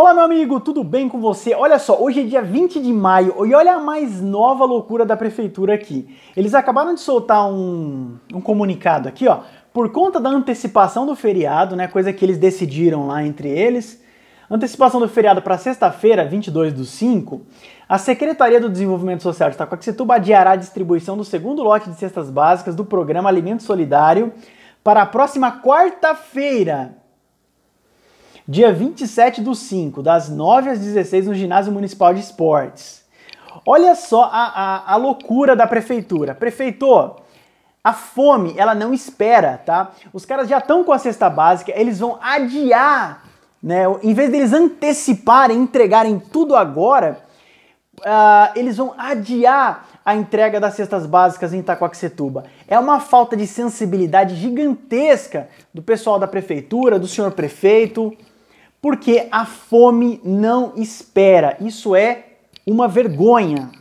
Olá, meu amigo, tudo bem com você? Olha só, hoje é dia 20 de maio e olha a mais nova loucura da prefeitura aqui. Eles acabaram de soltar um, um comunicado aqui, ó, por conta da antecipação do feriado, né, coisa que eles decidiram lá entre eles. Antecipação do feriado para sexta-feira, 22 do 5, a Secretaria do Desenvolvimento Social de Itacoaxetuba adiará a distribuição do segundo lote de cestas básicas do programa Alimento Solidário para a próxima quarta-feira, dia 27 do 5, das 9 às 16, no Ginásio Municipal de Esportes. Olha só a, a, a loucura da prefeitura. Prefeitor, a fome, ela não espera, tá? Os caras já estão com a cesta básica, eles vão adiar, né? Em vez deles anteciparem, entregarem tudo agora, uh, eles vão adiar a entrega das cestas básicas em Itacoaxetuba. É uma falta de sensibilidade gigantesca do pessoal da prefeitura, do senhor prefeito. Porque a fome não espera. Isso é uma vergonha.